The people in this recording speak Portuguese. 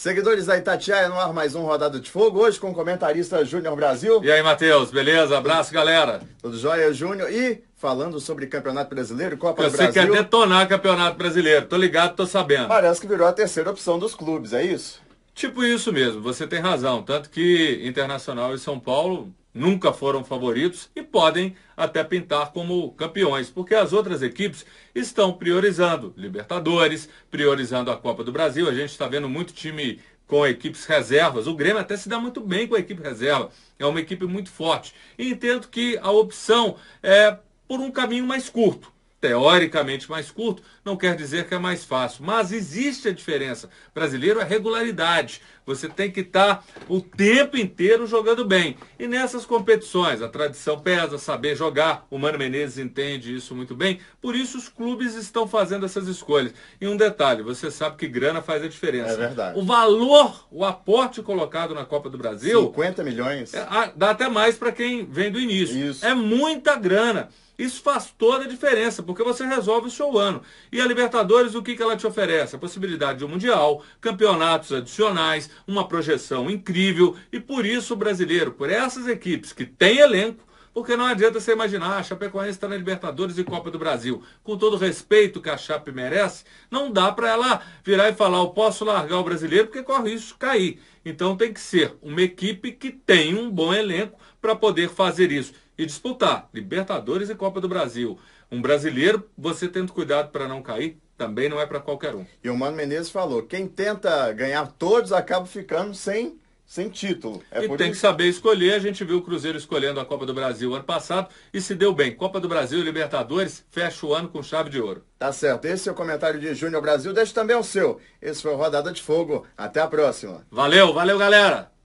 Seguidores da Itatiaia no ar mais um Rodado de Fogo, hoje com o comentarista Júnior Brasil. E aí, Matheus, beleza? Abraço, galera. Tudo jóia, Júnior. E falando sobre Campeonato Brasileiro, Copa Eu do Brasil. Você quer detonar Campeonato Brasileiro, tô ligado, tô sabendo. Parece que virou a terceira opção dos clubes, é isso? Tipo isso mesmo, você tem razão. Tanto que Internacional e São Paulo nunca foram favoritos e podem até pintar como campeões, porque as outras equipes estão priorizando Libertadores, priorizando a Copa do Brasil. A gente está vendo muito time com equipes reservas. O Grêmio até se dá muito bem com a equipe reserva, é uma equipe muito forte. E entendo que a opção é por um caminho mais curto teoricamente mais curto, não quer dizer que é mais fácil. Mas existe a diferença. Brasileiro é regularidade. Você tem que estar tá o tempo inteiro jogando bem. E nessas competições, a tradição pesa, saber jogar. O Mano Menezes entende isso muito bem. Por isso os clubes estão fazendo essas escolhas. E um detalhe, você sabe que grana faz a diferença. É verdade. O valor, o aporte colocado na Copa do Brasil. 50 milhões. É, dá até mais para quem vem do início. Isso. É muita grana. Isso faz toda a diferença, porque você resolve o seu ano. E a Libertadores, o que, ela te oferece? A possibilidade de um Mundial, campeonatos adicionais, uma projeção incrível. E por isso o brasileiro, por essas equipes que têm elenco, porque não adianta você imaginar, a Chapecoense está na Libertadores e Copa do Brasil. Com todo o respeito que a Chape merece, não dá para ela virar e falar, eu posso largar o brasileiro porque corre isso cair. Então tem que ser uma equipe que tem um bom elenco para poder fazer isso e disputar Libertadores e Copa do Brasil. Um brasileiro, você tendo cuidado para não cair, também não é para qualquer um. E o Mano Menezes falou: quem tenta ganhar todos acaba ficando sem sem título. É e tem isso. que saber escolher. A gente viu o Cruzeiro escolhendo a Copa do Brasil ano passado e se deu bem. Copa do Brasil e Libertadores fecha o ano com chave de ouro. Tá certo. Esse é o comentário de Júnior Brasil. Deixe também o seu. Esse foi o Rodada de Fogo. Até a próxima. Valeu, valeu, galera.